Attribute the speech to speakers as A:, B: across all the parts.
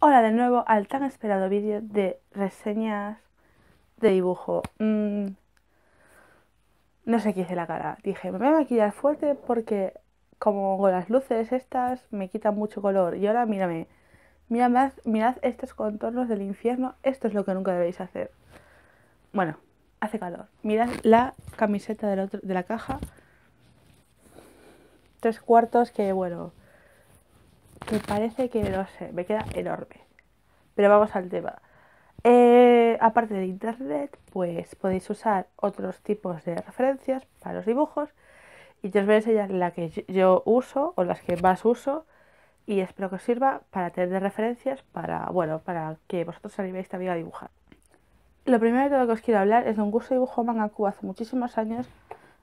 A: Hola de nuevo al tan esperado vídeo de reseñas de dibujo. Mm. no sé qué hice la cara. Dije, me voy a maquillar fuerte porque como con las luces estas me quitan mucho color. Y ahora mírame, mirad, mirad estos contornos del infierno. Esto es lo que nunca debéis hacer. Bueno, hace calor. Mirad la camiseta de la caja. Tres cuartos que, bueno, me parece que no sé, me queda enorme. Pero vamos al tema. Eh, aparte de internet, pues podéis usar otros tipos de referencias para los dibujos. Y yo os voy a la que yo uso o las que más uso. Y espero que os sirva para tener referencias para, bueno, para que vosotros animéis también a dibujar. Lo primero de todo que os quiero hablar es de un curso de dibujo manga hace muchísimos años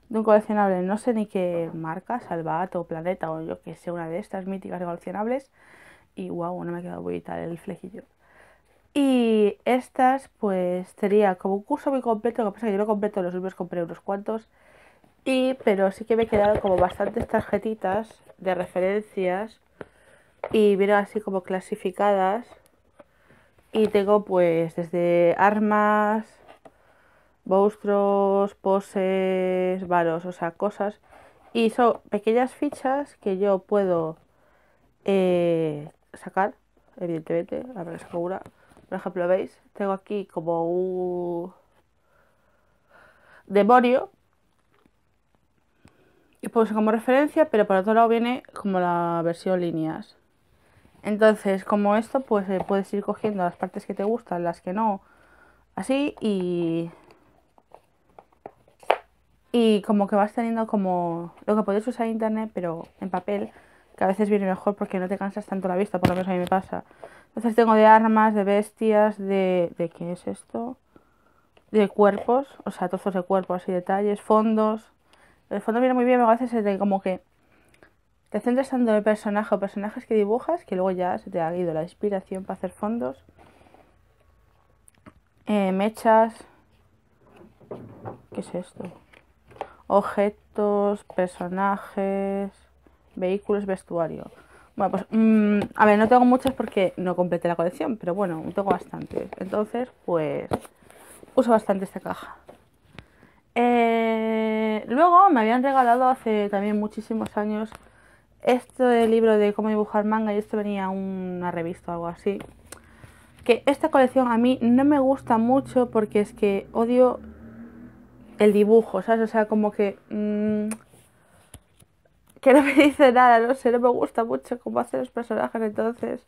A: de un coleccionable, no sé ni qué marca, Salvat o Planeta o yo que sé, una de estas míticas de coleccionables. Y wow, no me ha quedado muy tal el flejillo. Y estas, pues, sería como un curso muy completo, lo que pasa es que yo lo completo, los libros compré unos cuantos. Y, pero sí que me he quedado como bastantes tarjetitas de referencias y vienen así como clasificadas. Y tengo pues desde armas, vuestros poses, varos, o sea, cosas. Y son pequeñas fichas que yo puedo eh, sacar, evidentemente, la ver, segura. Por ejemplo, veis, tengo aquí como un demonio. Y puse como referencia, pero por otro lado viene como la versión líneas. Entonces, como esto, pues eh, puedes ir cogiendo las partes que te gustan, las que no, así y y como que vas teniendo como lo que podéis usar en internet, pero en papel, que a veces viene mejor porque no te cansas tanto la vista, por lo menos a mí me pasa. Entonces tengo de armas, de bestias, de... ¿De qué es esto? De cuerpos, o sea, trozos de cuerpos y detalles, fondos. El fondo viene muy bien, me a veces como que te centras tanto en el personaje o personajes que dibujas que luego ya se te ha ido la inspiración para hacer fondos. Eh, mechas. ¿Qué es esto? objetos, personajes, vehículos, vestuario. Bueno, pues mm, a ver, no tengo muchos porque no completé la colección, pero bueno, tengo bastante Entonces, pues uso bastante esta caja. Eh, luego me habían regalado hace también muchísimos años este libro de cómo dibujar manga y esto venía una revista o algo así. Que esta colección a mí no me gusta mucho porque es que odio el dibujo, ¿sabes? O sea, como que... Mm, que no me dice nada, no sé, no me gusta mucho cómo hacen los personajes, entonces...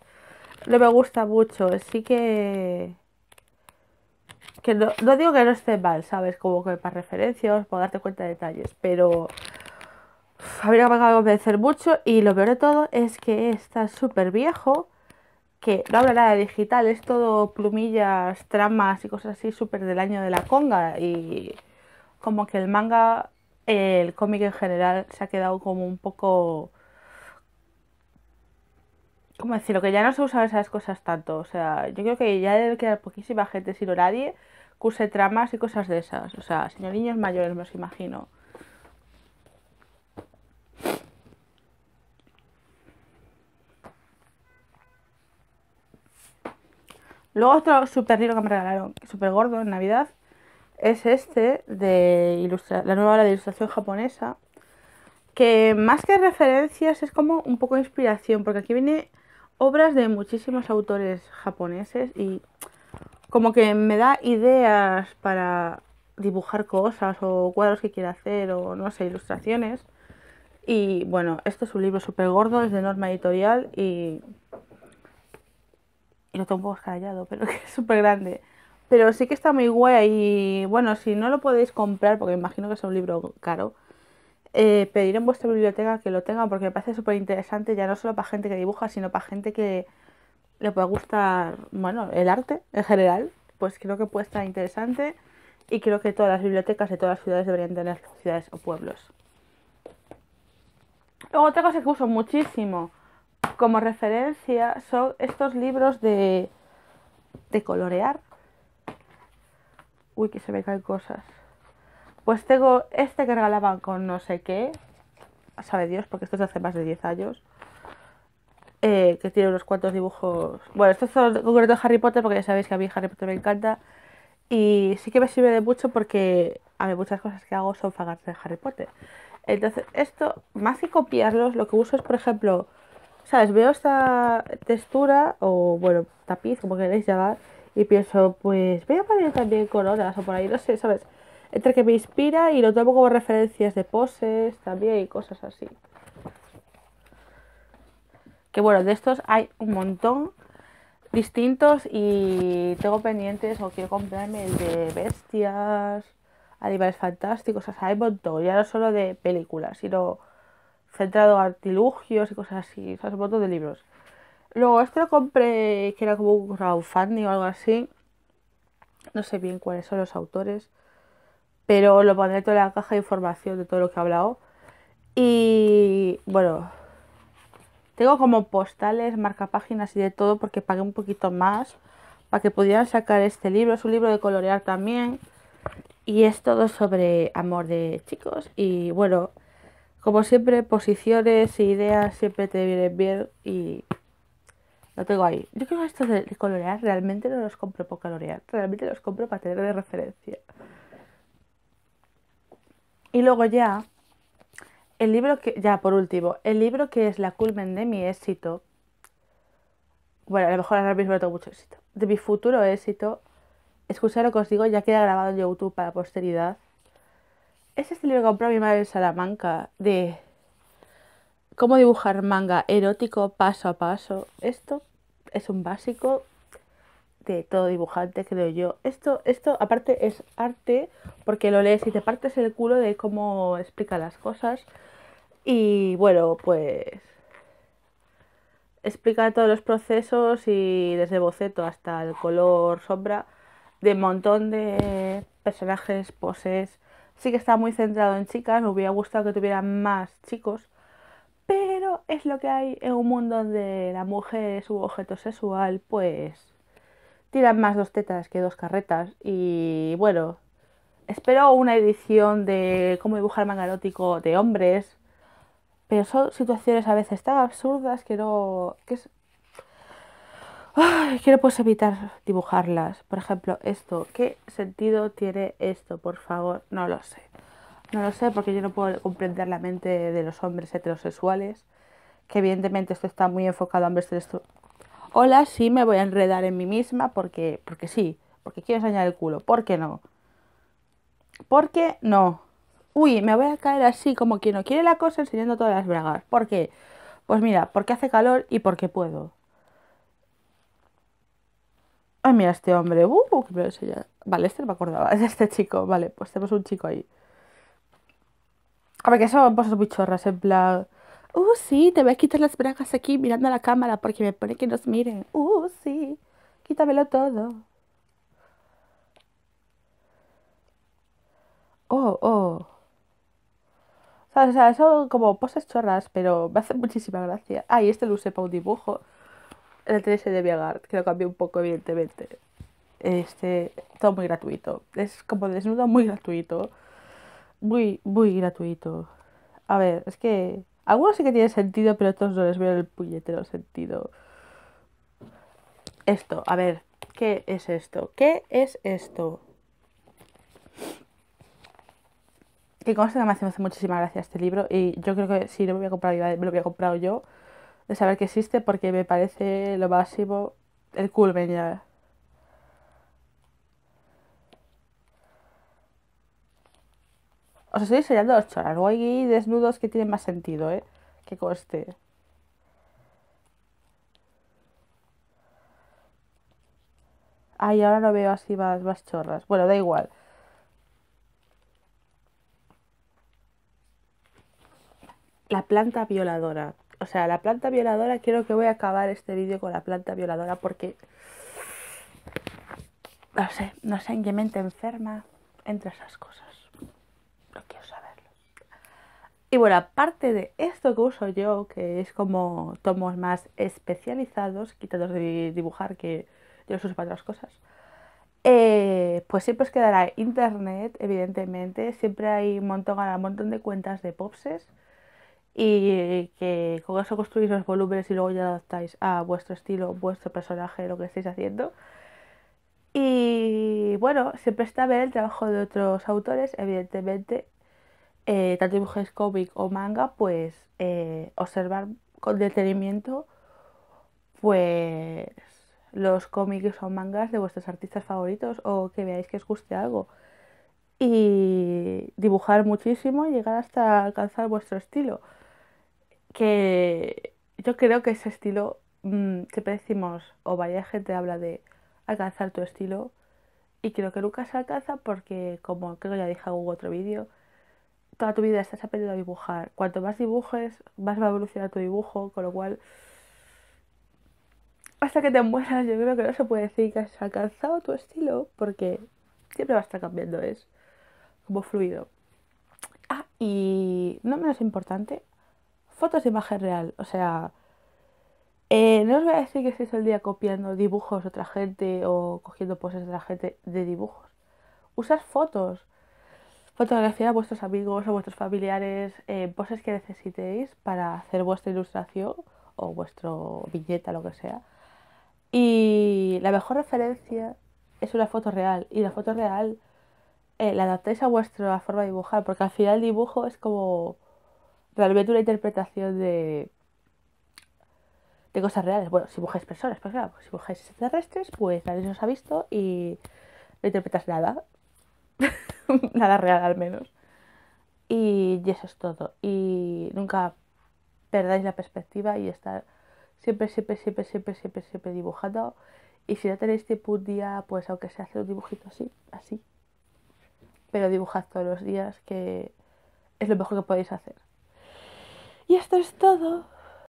A: No me gusta mucho, sí que... Que no, no digo que no esté mal, ¿sabes? Como que para referencias, para darte cuenta de detalles, pero... A mí no me de convencer mucho y lo peor de todo es que está súper viejo, que no habla nada de digital, es todo plumillas, tramas y cosas así súper del año de la conga y como que el manga, el cómic en general, se ha quedado como un poco... ¿Cómo decirlo? Que ya no se usan esas cosas tanto. O sea, yo creo que ya debe quedar poquísima gente, sino nadie, que tramas y cosas de esas. O sea, señor niños mayores, me os imagino. Luego otro super libro que me regalaron, super gordo en Navidad, es este de la nueva obra de ilustración japonesa, que más que referencias es como un poco de inspiración, porque aquí viene obras de muchísimos autores japoneses y como que me da ideas para dibujar cosas o cuadros que quiera hacer o no sé, ilustraciones. Y bueno, esto es un libro súper gordo, es de norma editorial y... Y lo tengo un poco pero que es súper grande. Pero sí que está muy guay y bueno, si no lo podéis comprar, porque me imagino que es un libro caro, eh, pedir en vuestra biblioteca que lo tengan porque me parece súper interesante, ya no solo para gente que dibuja, sino para gente que le pueda gustar, bueno, el arte en general. Pues creo que puede estar interesante y creo que todas las bibliotecas de todas las ciudades deberían tener ciudades o pueblos. Luego otra cosa que uso muchísimo como referencia son estos libros de, de colorear Uy, que se me caen cosas. Pues tengo este que regalaban con no sé qué. Sabe Dios, porque esto es de hace más de 10 años. Eh, que tiene unos cuantos dibujos. Bueno, estos son concreto de Harry Potter, porque ya sabéis que a mí Harry Potter me encanta. Y sí que me sirve de mucho porque a mí muchas cosas que hago son fagas de Harry Potter. Entonces, esto, más que copiarlos, lo que uso es, por ejemplo, ¿sabes? Veo esta textura, o bueno, tapiz, como queréis llamar, y pienso, pues voy a poner también coronas o por ahí, no sé, ¿sabes? Entre que me inspira y lo tomo como referencias de poses también y cosas así. Que bueno, de estos hay un montón distintos y tengo pendientes o quiero comprarme el de bestias, animales fantásticos, o sea, hay un montón, ya no solo de películas, sino centrado en artilugios y cosas así, o sea, un montón de libros. Luego este lo compré, que era como un crowdfunding o algo así. No sé bien cuáles son los autores. Pero lo pondré toda la caja de información de todo lo que he hablado. Y bueno, tengo como postales, marcapáginas y de todo porque pagué un poquito más para que pudieran sacar este libro. Es un libro de colorear también. Y es todo sobre amor de chicos. Y bueno, como siempre, posiciones e ideas siempre te vienen bien. Y lo tengo ahí. Yo creo que estos de, colorear realmente no los compro por colorear, realmente los compro para tener de referencia. Y luego ya, el libro que, ya por último, el libro que es la culmen de mi éxito, bueno, a lo mejor ahora mismo no tengo mucho éxito, de mi futuro éxito, Escuchad lo que os digo, ya queda grabado en YouTube para posteridad. Es este libro que compró mi madre en Salamanca, de cómo dibujar manga erótico paso a paso. Esto es un básico de todo dibujante, creo yo. Esto, esto aparte es arte porque lo lees y te partes el culo de cómo explica las cosas. Y bueno, pues explica todos los procesos y desde boceto hasta el color sombra de un montón de personajes, poses. Sí que está muy centrado en chicas, me hubiera gustado que tuvieran más chicos es lo que hay en un mundo donde la mujer es un objeto sexual, pues tiran más dos tetas que dos carretas. Y bueno, espero una edición de cómo dibujar manga erótico de hombres. Pero son situaciones a veces tan absurdas que no. que evitar dibujarlas. Por ejemplo, esto. ¿Qué sentido tiene esto? Por favor, no lo sé. No lo sé porque yo no puedo comprender la mente de los hombres heterosexuales que evidentemente esto está muy enfocado a esto... Hola, sí me voy a enredar en mí misma porque, porque sí, porque quiero enseñar el culo, ¿por qué no? ¿Por qué no? Uy, me voy a caer así como quien no quiere la cosa enseñando todas las bragas. ¿Por qué? Pues mira, porque hace calor y porque puedo. Ay, mira este hombre. Uh, uh Vale, este no me acordaba. Es este chico. Vale, pues tenemos un chico ahí. A ver, que son cosas pues, muy chorras. En plan, Uh, sí, te voy a quitar las bragas aquí mirando a la cámara porque me pone que nos miren. Uh, sí, quítamelo todo. Oh, oh. O sea, son como poses chorras, pero me hace muchísima gracia. Ah, este lo usé para un dibujo. El 3 de Viagard, que lo cambié un poco, evidentemente. Este, todo muy gratuito. Es como desnudo muy gratuito. Muy, muy gratuito. A ver, es que algunos sí que tienen sentido, pero otros no les veo el puñetero sentido. Esto, a ver, ¿qué es esto? ¿Qué es esto? Que conste que me hace, muchísima gracia este libro y yo creo que si no me había comprado, me lo había comprado yo, de saber que existe porque me parece lo máximo, el culmen ya. Os estoy enseñando los choras. Luego hay desnudos que tienen más sentido, ¿eh? Que coste. Ay, ahora no veo así más, más chorras. Bueno, da igual. La planta violadora. O sea, la planta violadora, quiero que voy a acabar este vídeo con la planta violadora porque... No sé, no sé en qué mente enferma entre esas cosas quiero saberlo. Y bueno, aparte de esto que uso yo, que es como tomos más especializados, quitados de dibujar, que yo los uso para otras cosas, eh, pues siempre os quedará internet, evidentemente. Siempre hay un montón, un montón de cuentas de popses y que con eso construís los volúmenes y luego ya adaptáis a vuestro estilo, vuestro personaje, lo que estáis haciendo. Y bueno, siempre está ver el trabajo de otros autores, evidentemente, eh, tanto dibujes cómic o manga, pues eh, observar con detenimiento pues los cómics o mangas de vuestros artistas favoritos o que veáis que os guste algo. Y dibujar muchísimo y llegar hasta alcanzar vuestro estilo. Que yo creo que ese estilo, mm, siempre decimos, o varias gente habla de alcanzar tu estilo. Y creo que nunca se alcanza porque, como creo que ya dije en otro vídeo, toda tu vida estás aprendiendo a dibujar. Cuanto más dibujes, más va a evolucionar tu dibujo, con lo cual, hasta que te mueras, yo creo que no se puede decir que has alcanzado tu estilo porque siempre va a estar cambiando, es como fluido. Ah, y no menos importante, fotos de imagen real. O sea, eh, no os voy a decir que estéis el día copiando dibujos de otra gente o cogiendo poses de otra gente de dibujos. Usad fotos. fotografía a vuestros amigos, o vuestros familiares, eh, poses que necesitéis para hacer vuestra ilustración o vuestro billeta, lo que sea. Y la mejor referencia es una foto real. Y la foto real eh, la adaptáis a vuestra forma de dibujar, porque al final el dibujo es como realmente una interpretación de cosas reales. Bueno, si buscáis personas, pues claro, pues si buscáis extraterrestres, pues nadie os ha visto y no interpretas nada. nada real al menos. Y, eso es todo. Y nunca perdáis la perspectiva y estar siempre, siempre, siempre, siempre, siempre, siempre dibujando. Y si no tenéis tiempo un día, pues aunque sea hacer un dibujito así, así. Pero dibujad todos los días, que es lo mejor que podéis hacer. Y esto es todo.